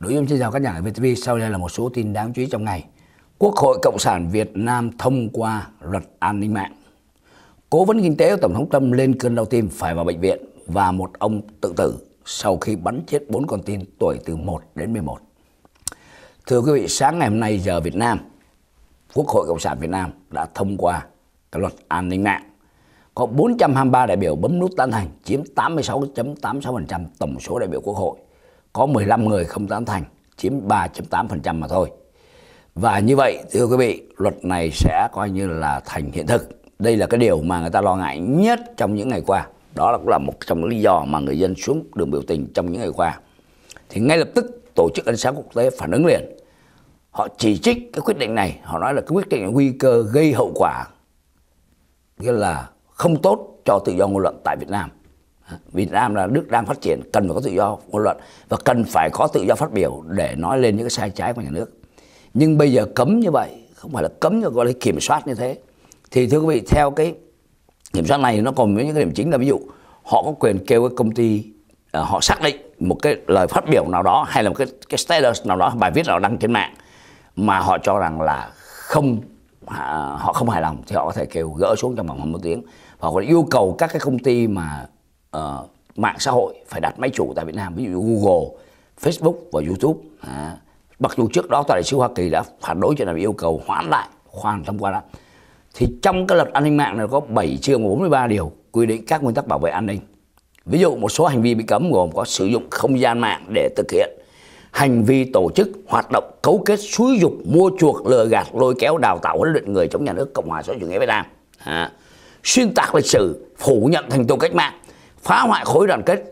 Đối với xin chào các nhà ở VTV, sau đây là một số tin đáng chú ý trong ngày. Quốc hội Cộng sản Việt Nam thông qua luật an ninh mạng. Cố vấn kinh tế của Tổng thống Tâm lên cơn đau tim phải vào bệnh viện và một ông tự tử sau khi bắn chết 4 con tin tuổi từ 1 đến 11. Thưa quý vị, sáng ngày hôm nay giờ Việt Nam, Quốc hội Cộng sản Việt Nam đã thông qua cái luật an ninh mạng. Có 423 đại biểu bấm nút tán thành, chiếm 86.86% ,86 tổng số đại biểu Quốc hội có 15 người không tán thành, chiếm 3.8% mà thôi. Và như vậy, thưa quý vị, luật này sẽ coi như là thành hiện thực. Đây là cái điều mà người ta lo ngại nhất trong những ngày qua. Đó cũng là một trong những lý do mà người dân xuống đường biểu tình trong những ngày qua. Thì ngay lập tức Tổ chức ánh sáng Quốc tế phản ứng liền. Họ chỉ trích cái quyết định này, họ nói là cái quyết định là nguy cơ gây hậu quả. Nghĩa là không tốt cho tự do ngôn luận tại Việt Nam Việt Nam là nước đang phát triển cần phải có tự do ngôn luận và cần phải có tự do phát biểu để nói lên những cái sai trái của nhà nước nhưng bây giờ cấm như vậy không phải là cấm nhưng gọi là kiểm soát như thế thì thưa quý vị theo cái kiểm soát này nó còn với những cái điểm chính là ví dụ họ có quyền kêu cái công ty à, họ xác định một cái lời phát biểu nào đó hay là một cái cái status nào đó bài viết nào đăng trên mạng mà họ cho rằng là không à, họ không hài lòng thì họ có thể kêu gỡ xuống trong vòng một tiếng và họ yêu cầu các cái công ty mà uh, mạng xã hội phải đặt máy chủ tại Việt Nam ví dụ Google, Facebook và YouTube. À, mặc dù trước đó tòa đại sứ Hoa Kỳ đã phản đối cho nên yêu cầu hoãn lại khoan thông qua đó. Thì trong cái luật an ninh mạng này có 7 chương 43 điều quy định các nguyên tắc bảo vệ an ninh. Ví dụ một số hành vi bị cấm gồm có sử dụng không gian mạng để thực hiện hành vi tổ chức hoạt động cấu kết xúi dục mua chuộc lừa gạt lôi kéo đào tạo huấn luyện người chống nhà nước cộng hòa xã hội chủ nghĩa việt nam à, xuyên tạc lịch sử phủ nhận thành tựu cách mạng phá hoại khối đoàn kết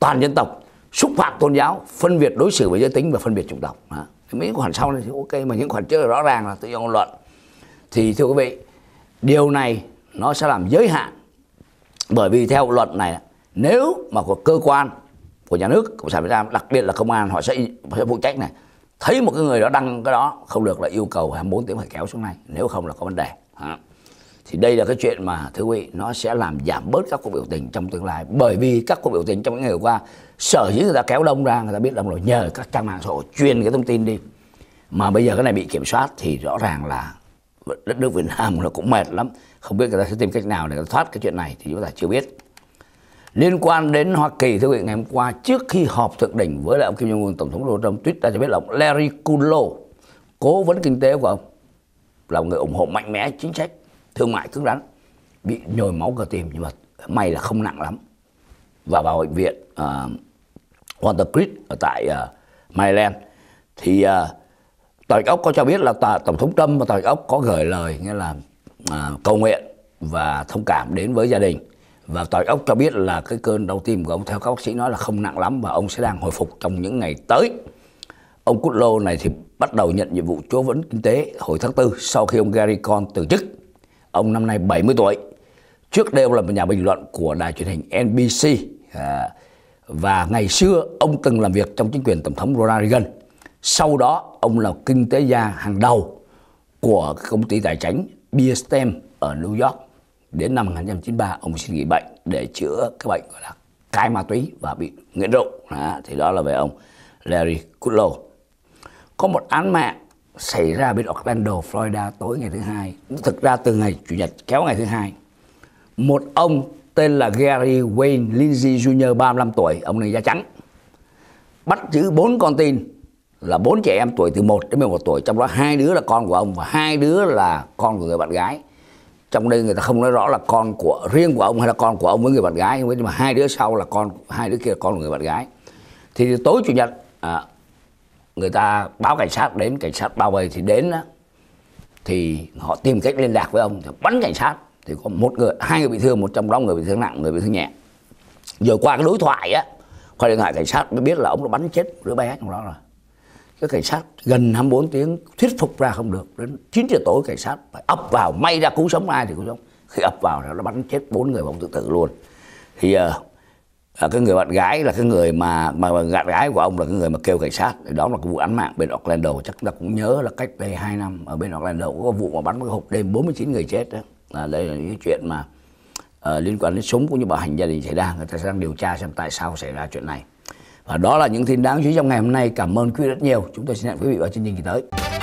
toàn dân tộc xúc phạm tôn giáo phân biệt đối xử với giới tính và phân biệt chủng tộc à. mấy khoản sau này thì ok mà những khoản trước là rõ ràng là tự do ngôn luận thì thưa quý vị điều này nó sẽ làm giới hạn bởi vì theo luật này nếu mà của cơ quan của nhà nước cộng sản việt nam đặc biệt là công an họ sẽ, sẽ phụ trách này thấy một cái người đó đăng cái đó không được là yêu cầu 24 tiếng phải kéo xuống này nếu không là có vấn đề thì đây là cái chuyện mà thưa quý vị nó sẽ làm giảm bớt các cuộc biểu tình trong tương lai bởi vì các cuộc biểu tình trong những ngày vừa qua sở dĩ người ta kéo đông ra người ta biết đông rồi nhờ các trang mạng xã hội truyền cái thông tin đi mà bây giờ cái này bị kiểm soát thì rõ ràng là đất nước Việt Nam nó cũng mệt lắm không biết người ta sẽ tìm cách nào để thoát cái chuyện này thì chúng ta chưa biết liên quan đến Hoa Kỳ thưa quý vị ngày hôm qua trước khi họp thượng đỉnh với lại ông Kim Jong Un tổng thống Donald Trump tuyết ra cho biết là ông Larry Kudlow cố vấn kinh tế của ông là một người ủng hộ mạnh mẽ chính sách thương mại cứng rắn bị nhồi máu cơ tim nhưng mà may là không nặng lắm và vào bệnh viện uh, ờ, Watercrest ở tại uh, Maryland thì uh, tòa Úc có cho biết là tòa tổng thống Trump và tòa ốc có gửi lời nghĩa là uh, cầu nguyện và thông cảm đến với gia đình và tòa ốc cho biết là cái cơn đau tim của ông theo các bác sĩ nói là không nặng lắm và ông sẽ đang hồi phục trong những ngày tới ông Cutlow này thì bắt đầu nhận nhiệm vụ cố vấn kinh tế hồi tháng 4 sau khi ông Gary Cohn từ chức Ông năm nay 70 tuổi. Trước đây ông là một nhà bình luận của đài truyền hình NBC à, và ngày xưa ông từng làm việc trong chính quyền tổng thống Ronald Reagan. Sau đó ông là kinh tế gia hàng đầu của công ty tài chính Bearstem ở New York. Đến năm 1993 ông xin nghỉ bệnh để chữa cái bệnh gọi là cai ma túy và bị nghiện rượu. À, thì đó là về ông Larry Kudlow. Có một án mạng xảy ra bên Orlando, Florida tối ngày thứ hai. Thực ra từ ngày chủ nhật kéo ngày thứ hai. Một ông tên là Gary Wayne Lindsay Jr. 35 tuổi, ông này da trắng. Bắt giữ bốn con tin là bốn trẻ em tuổi từ 1 đến 11 tuổi, trong đó hai đứa là con của ông và hai đứa là con của người bạn gái. Trong đây người ta không nói rõ là con của riêng của ông hay là con của ông với người bạn gái, nhưng mà hai đứa sau là con hai đứa kia là con của người bạn gái. Thì tối chủ nhật à, người ta báo cảnh sát đến cảnh sát bao vây thì đến đó, thì họ tìm cách liên lạc với ông thì bắn cảnh sát thì có một người hai người bị thương một trong đó người bị thương nặng người bị thương nhẹ giờ qua cái đối thoại á qua điện thoại cảnh sát mới biết là ông đã bắn chết đứa bé trong đó rồi cái cảnh sát gần 24 tiếng thuyết phục ra không được đến 9 giờ tối cảnh sát phải ập vào may ra cứu sống ai thì cứu sống khi ập vào là nó bắn chết bốn người bóng tự tử luôn thì uh, à, cái người bạn gái là cái người mà mà bạn gái của ông là cái người mà kêu cảnh sát đó là cái vụ án mạng bên Orlando chắc là cũng nhớ là cách đây 2 năm ở bên Orlando có vụ mà bắn một hộp đêm 49 người chết đó là đây là những chuyện mà uh, liên quan đến súng cũng như bạo hành gia đình xảy ra người ta sẽ đang điều tra xem tại sao xảy ra chuyện này và đó là những tin đáng chú ý trong ngày hôm nay cảm ơn quý vị rất nhiều chúng tôi xin hẹn quý vị vào chương trình kỳ tới